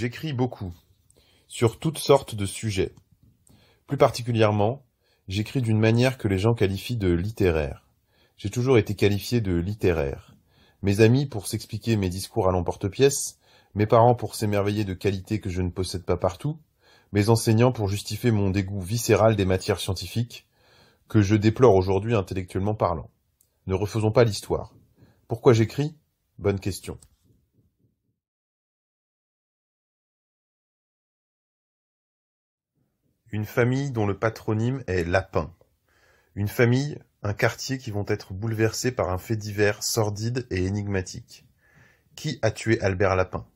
J'écris beaucoup, sur toutes sortes de sujets. Plus particulièrement, j'écris d'une manière que les gens qualifient de littéraire. J'ai toujours été qualifié de littéraire. Mes amis pour s'expliquer mes discours à l'emporte-pièce, mes parents pour s'émerveiller de qualités que je ne possède pas partout, mes enseignants pour justifier mon dégoût viscéral des matières scientifiques, que je déplore aujourd'hui intellectuellement parlant. Ne refaisons pas l'histoire. Pourquoi j'écris Bonne question. une famille dont le patronyme est Lapin. Une famille, un quartier qui vont être bouleversés par un fait divers sordide et énigmatique. Qui a tué Albert Lapin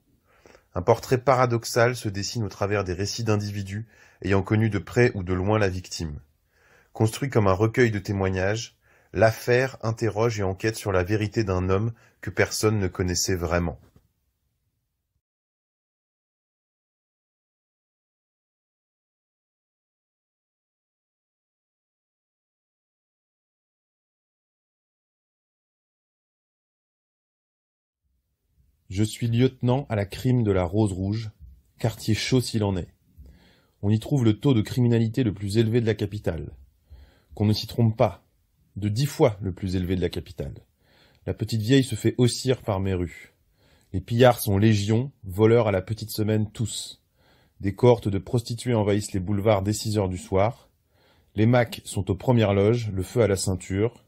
Un portrait paradoxal se dessine au travers des récits d'individus ayant connu de près ou de loin la victime. Construit comme un recueil de témoignages, l'affaire interroge et enquête sur la vérité d'un homme que personne ne connaissait vraiment. Je suis lieutenant à la crime de la Rose-Rouge, quartier chaud s'il en est. On y trouve le taux de criminalité le plus élevé de la capitale. Qu'on ne s'y trompe pas, de dix fois le plus élevé de la capitale. La petite vieille se fait haussir par mes rues. Les pillards sont légions, voleurs à la petite semaine tous. Des cohortes de prostituées envahissent les boulevards dès six heures du soir. Les macs sont aux premières loges, le feu à la ceinture.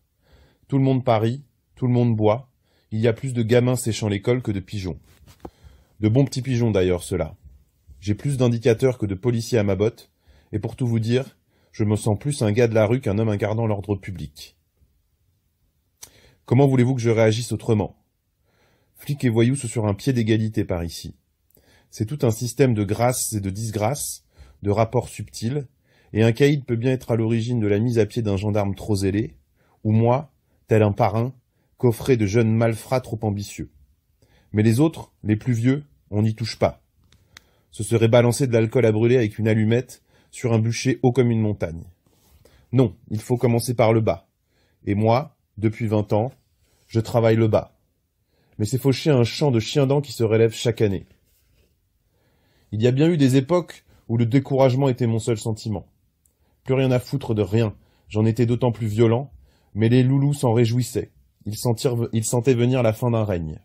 Tout le monde parie, tout le monde boit, il y a plus de gamins séchant l'école que de pigeons. De bons petits pigeons d'ailleurs, ceux-là. J'ai plus d'indicateurs que de policiers à ma botte, et pour tout vous dire, je me sens plus un gars de la rue qu'un homme incarnant l'ordre public. Comment voulez-vous que je réagisse autrement Flics et voyous sont sur un pied d'égalité par ici. C'est tout un système de grâces et de disgrâces, de rapports subtils, et un caïd peut bien être à l'origine de la mise à pied d'un gendarme trop zélé, ou moi, tel un parrain, Coffret de jeunes malfrats trop ambitieux. Mais les autres, les plus vieux, on n'y touche pas. Ce serait balancer de l'alcool à brûler avec une allumette sur un bûcher haut comme une montagne. Non, il faut commencer par le bas. Et moi, depuis vingt ans, je travaille le bas. Mais c'est faucher un champ de chiens-dents qui se relève chaque année. Il y a bien eu des époques où le découragement était mon seul sentiment. Plus rien à foutre de rien, j'en étais d'autant plus violent, mais les loulous s'en réjouissaient il, sentait venir la fin d'un règne.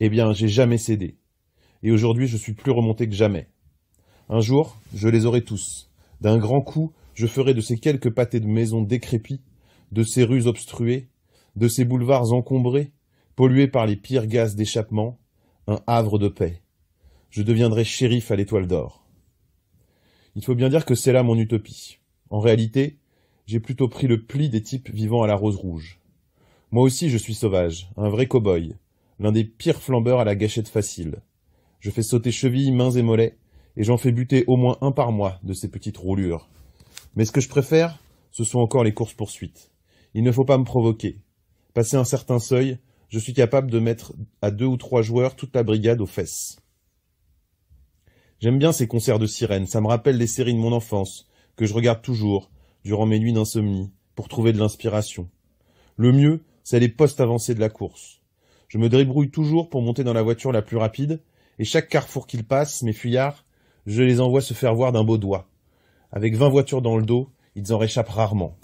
Eh bien, j'ai jamais cédé. Et aujourd'hui, je suis plus remonté que jamais. Un jour, je les aurai tous. D'un grand coup, je ferai de ces quelques pâtés de maisons décrépies, de ces rues obstruées, de ces boulevards encombrés, pollués par les pires gaz d'échappement, un havre de paix. Je deviendrai shérif à l'étoile d'or. Il faut bien dire que c'est là mon utopie. En réalité, j'ai plutôt pris le pli des types vivant à la rose rouge. Moi aussi je suis sauvage, un vrai cow-boy, l'un des pires flambeurs à la gâchette facile. Je fais sauter chevilles, mains et mollets, et j'en fais buter au moins un par mois de ces petites roulures. Mais ce que je préfère, ce sont encore les courses-poursuites. Il ne faut pas me provoquer. Passé un certain seuil, je suis capable de mettre à deux ou trois joueurs toute la brigade aux fesses. J'aime bien ces concerts de sirènes, ça me rappelle les séries de mon enfance, que je regarde toujours, durant mes nuits d'insomnie, pour trouver de l'inspiration. Le mieux, c'est les postes avancés de la course. Je me débrouille toujours pour monter dans la voiture la plus rapide, et chaque carrefour qu'ils passent, mes fuyards, je les envoie se faire voir d'un beau doigt. Avec vingt voitures dans le dos, ils en réchappent rarement.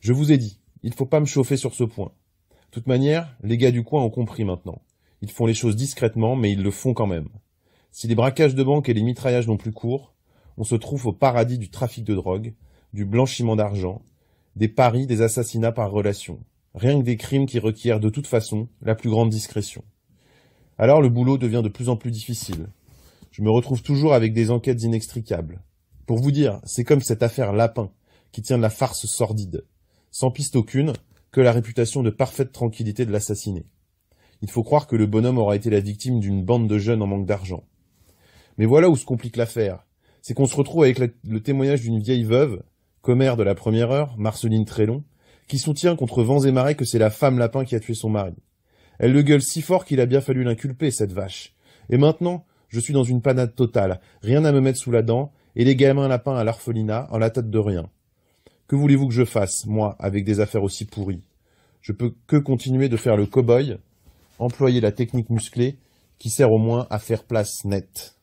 Je vous ai dit, il ne faut pas me chauffer sur ce point. De toute manière, les gars du coin ont compris maintenant. Ils font les choses discrètement, mais ils le font quand même. Si les braquages de banque et les mitraillages n'ont plus cours, on se trouve au paradis du trafic de drogue, du blanchiment d'argent, des paris, des assassinats par relation. Rien que des crimes qui requièrent de toute façon la plus grande discrétion. Alors le boulot devient de plus en plus difficile. Je me retrouve toujours avec des enquêtes inextricables. Pour vous dire, c'est comme cette affaire Lapin, qui tient de la farce sordide. Sans piste aucune, que la réputation de parfaite tranquillité de l'assassiné. Il faut croire que le bonhomme aura été la victime d'une bande de jeunes en manque d'argent. Mais voilà où se complique l'affaire. C'est qu'on se retrouve avec le témoignage d'une vieille veuve commère de la première heure, Marceline Trélon, qui soutient contre vents et marées que c'est la femme lapin qui a tué son mari. Elle le gueule si fort qu'il a bien fallu l'inculper, cette vache. Et maintenant, je suis dans une panade totale, rien à me mettre sous la dent, et les gamins lapins à l'orphelinat, en la tête de rien. Que voulez-vous que je fasse, moi, avec des affaires aussi pourries Je peux que continuer de faire le cow-boy, employer la technique musclée, qui sert au moins à faire place nette.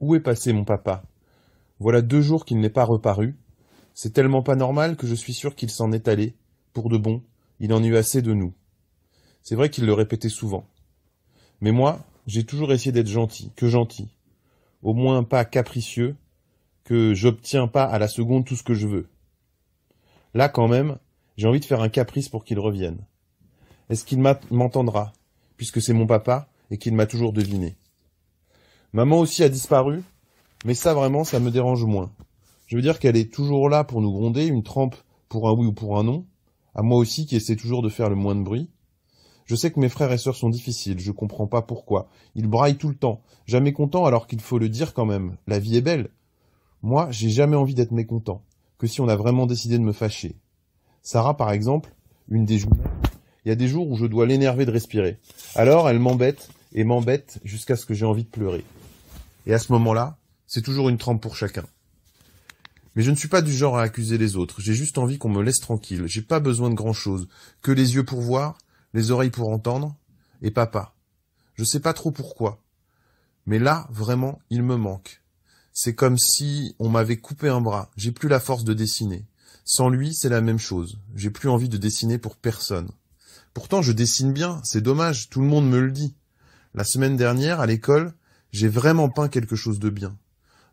Où est passé mon papa Voilà deux jours qu'il n'est pas reparu. C'est tellement pas normal que je suis sûr qu'il s'en est allé. Pour de bon, il en eut assez de nous. C'est vrai qu'il le répétait souvent. Mais moi, j'ai toujours essayé d'être gentil, que gentil. Au moins pas capricieux, que j'obtiens pas à la seconde tout ce que je veux. Là, quand même, j'ai envie de faire un caprice pour qu'il revienne. Est-ce qu'il m'entendra, puisque c'est mon papa et qu'il m'a toujours deviné Maman aussi a disparu, mais ça vraiment, ça me dérange moins. Je veux dire qu'elle est toujours là pour nous gronder, une trempe pour un oui ou pour un non, à moi aussi qui essaie toujours de faire le moins de bruit. Je sais que mes frères et sœurs sont difficiles, je comprends pas pourquoi. Ils braillent tout le temps, jamais contents alors qu'il faut le dire quand même, la vie est belle. Moi, j'ai jamais envie d'être mécontent, que si on a vraiment décidé de me fâcher. Sarah, par exemple, une des jours il y a des jours où je dois l'énerver de respirer. Alors, elle m'embête et m'embête jusqu'à ce que j'ai envie de pleurer. Et à ce moment-là, c'est toujours une trempe pour chacun. Mais je ne suis pas du genre à accuser les autres, j'ai juste envie qu'on me laisse tranquille, j'ai pas besoin de grand chose, que les yeux pour voir, les oreilles pour entendre, et papa. Je sais pas trop pourquoi. Mais là, vraiment, il me manque. C'est comme si on m'avait coupé un bras, j'ai plus la force de dessiner. Sans lui, c'est la même chose, j'ai plus envie de dessiner pour personne. Pourtant, je dessine bien, c'est dommage, tout le monde me le dit. La semaine dernière, à l'école, j'ai vraiment peint quelque chose de bien.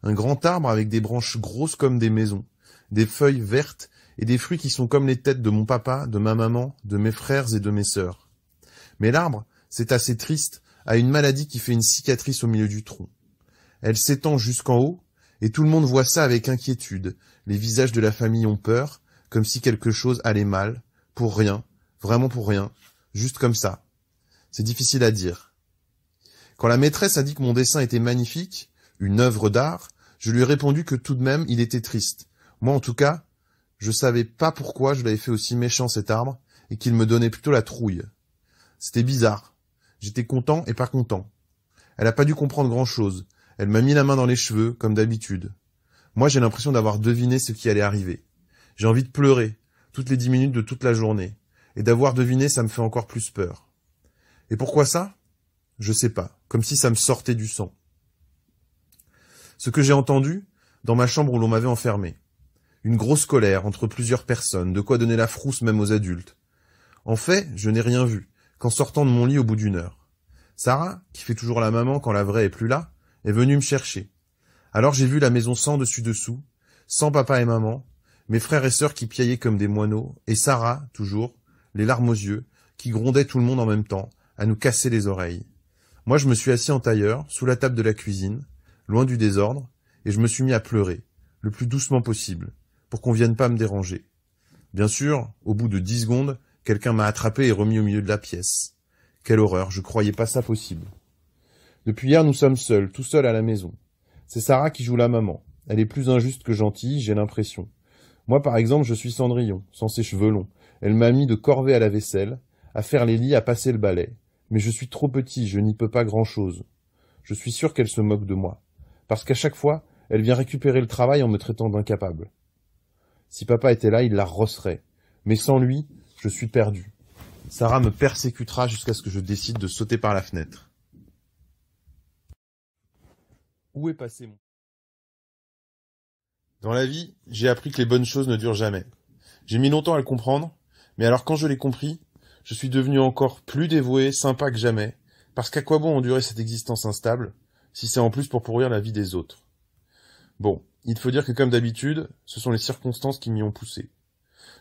Un grand arbre avec des branches grosses comme des maisons, des feuilles vertes et des fruits qui sont comme les têtes de mon papa, de ma maman, de mes frères et de mes sœurs. Mais l'arbre, c'est assez triste, a une maladie qui fait une cicatrice au milieu du tronc. Elle s'étend jusqu'en haut, et tout le monde voit ça avec inquiétude. Les visages de la famille ont peur, comme si quelque chose allait mal, pour rien, vraiment pour rien, juste comme ça. C'est difficile à dire. Quand la maîtresse a dit que mon dessin était magnifique, une œuvre d'art, je lui ai répondu que tout de même il était triste. Moi en tout cas, je savais pas pourquoi je l'avais fait aussi méchant cet arbre, et qu'il me donnait plutôt la trouille. C'était bizarre. J'étais content et pas content. Elle a pas dû comprendre grand chose. Elle m'a mis la main dans les cheveux, comme d'habitude. Moi j'ai l'impression d'avoir deviné ce qui allait arriver. J'ai envie de pleurer, toutes les dix minutes de toute la journée. Et d'avoir deviné, ça me fait encore plus peur. Et pourquoi ça? Je sais pas. Comme si ça me sortait du sang. Ce que j'ai entendu, dans ma chambre où l'on m'avait enfermé. Une grosse colère entre plusieurs personnes, de quoi donner la frousse même aux adultes. En fait, je n'ai rien vu, qu'en sortant de mon lit au bout d'une heure. Sarah, qui fait toujours la maman quand la vraie est plus là, est venue me chercher. Alors j'ai vu la maison sans dessus dessous, sans papa et maman, mes frères et sœurs qui piaillaient comme des moineaux, et Sarah, toujours, les larmes aux yeux, qui grondait tout le monde en même temps, à nous casser les oreilles. Moi, je me suis assis en tailleur, sous la table de la cuisine, loin du désordre, et je me suis mis à pleurer, le plus doucement possible, pour qu'on vienne pas me déranger. Bien sûr, au bout de dix secondes, quelqu'un m'a attrapé et remis au milieu de la pièce. Quelle horreur, je croyais pas ça possible. Depuis hier, nous sommes seuls, tout seuls à la maison. C'est Sarah qui joue la maman. Elle est plus injuste que gentille, j'ai l'impression. Moi, par exemple, je suis Cendrillon, sans ses cheveux longs. Elle m'a mis de corvée à la vaisselle, à faire les lits, à passer le balai. Mais je suis trop petit, je n'y peux pas grand-chose. Je suis sûr qu'elle se moque de moi. Parce qu'à chaque fois, elle vient récupérer le travail en me traitant d'incapable. Si papa était là, il la rosserait. Mais sans lui, je suis perdu. Sarah me persécutera jusqu'à ce que je décide de sauter par la fenêtre. Où est passé mon... Dans la vie, j'ai appris que les bonnes choses ne durent jamais. J'ai mis longtemps à le comprendre, mais alors quand je l'ai compris, je suis devenu encore plus dévoué, sympa que jamais, parce qu'à quoi bon endurer cette existence instable, si c'est en plus pour pourrir la vie des autres Bon, il faut dire que comme d'habitude, ce sont les circonstances qui m'y ont poussé.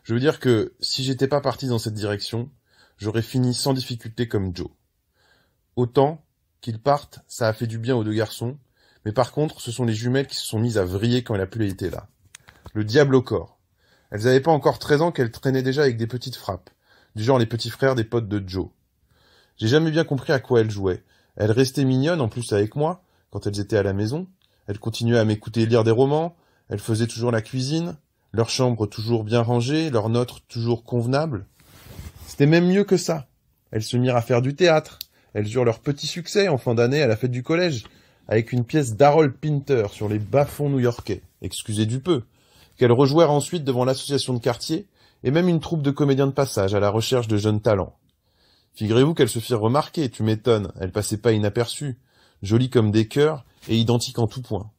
Je veux dire que si j'étais pas parti dans cette direction, j'aurais fini sans difficulté comme Joe. Autant qu'ils partent, ça a fait du bien aux deux garçons, mais par contre, ce sont les jumelles qui se sont mises à vriller quand la pluie était là. Le diable au corps. Elles n'avaient pas encore 13 ans qu'elles traînaient déjà avec des petites frappes du genre les petits frères des potes de Joe. J'ai jamais bien compris à quoi elle jouait. Elle restait mignonne en plus avec moi, quand elles étaient à la maison. Elles continuaient à m'écouter lire des romans, Elles faisaient toujours la cuisine, leur chambre toujours bien rangée, leurs notes toujours convenables. C'était même mieux que ça. Elles se mirent à faire du théâtre. Elles eurent leur petit succès en fin d'année à la fête du collège, avec une pièce d'Harold Pinter sur les bas-fonds new-yorkais, excusez du peu, qu'elles rejouèrent ensuite devant l'association de quartier, et même une troupe de comédiens de passage à la recherche de jeunes talents. Figurez-vous qu'elles se firent remarquer, tu m'étonnes, elles passaient pas inaperçues, jolies comme des cœurs et identiques en tout point.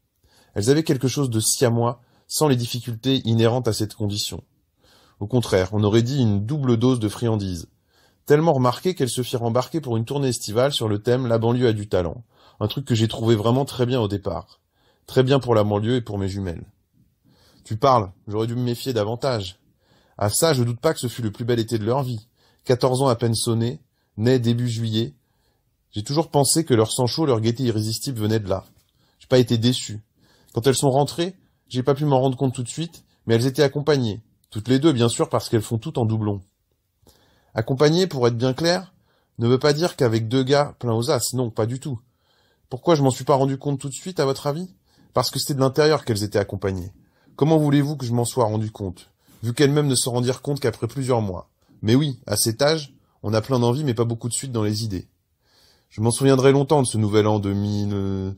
Elles avaient quelque chose de siamois, sans les difficultés inhérentes à cette condition. Au contraire, on aurait dit une double dose de friandise. Tellement remarquées qu'elles se firent embarquer pour une tournée estivale sur le thème La banlieue a du talent, un truc que j'ai trouvé vraiment très bien au départ. Très bien pour la banlieue et pour mes jumelles. Tu parles, j'aurais dû me méfier davantage. À ah, ça, je ne doute pas que ce fut le plus bel été de leur vie. Quatorze ans à peine sonnés, nés début juillet. J'ai toujours pensé que leur sang chaud, leur gaieté irrésistible venait de là. J'ai pas été déçu. Quand elles sont rentrées, j'ai pas pu m'en rendre compte tout de suite, mais elles étaient accompagnées. Toutes les deux, bien sûr, parce qu'elles font tout en doublon. Accompagnées, pour être bien clair, ne veut pas dire qu'avec deux gars pleins aux as, non, pas du tout. Pourquoi je m'en suis pas rendu compte tout de suite, à votre avis? Parce que c'était de l'intérieur qu'elles étaient accompagnées. Comment voulez-vous que je m'en sois rendu compte? vu qu'elle-même ne s'en rendirent compte qu'après plusieurs mois. Mais oui, à cet âge, on a plein d'envies mais pas beaucoup de suite dans les idées. Je m'en souviendrai longtemps de ce nouvel an 2000, euh,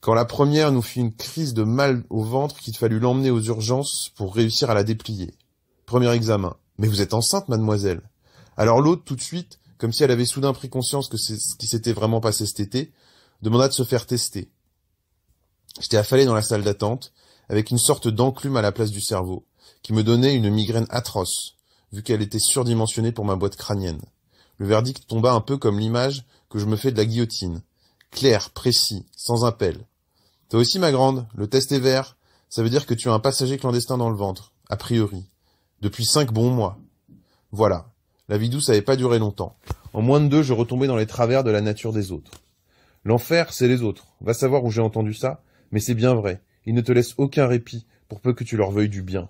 quand la première nous fit une crise de mal au ventre qu'il fallut l'emmener aux urgences pour réussir à la déplier. Premier examen. Mais vous êtes enceinte, mademoiselle. Alors l'autre, tout de suite, comme si elle avait soudain pris conscience que c'est ce qui s'était vraiment passé cet été, demanda de se faire tester. J'étais affalé dans la salle d'attente, avec une sorte d'enclume à la place du cerveau qui me donnait une migraine atroce, vu qu'elle était surdimensionnée pour ma boîte crânienne. Le verdict tomba un peu comme l'image que je me fais de la guillotine. Clair, précis, sans appel. Toi aussi, ma grande, le test est vert. Ça veut dire que tu as un passager clandestin dans le ventre, a priori. Depuis cinq bons mois. Voilà. La vie douce n'avait pas duré longtemps. En moins de deux, je retombais dans les travers de la nature des autres. L'enfer, c'est les autres. Va savoir où j'ai entendu ça, mais c'est bien vrai. Ils ne te laissent aucun répit, pour peu que tu leur veuilles du bien.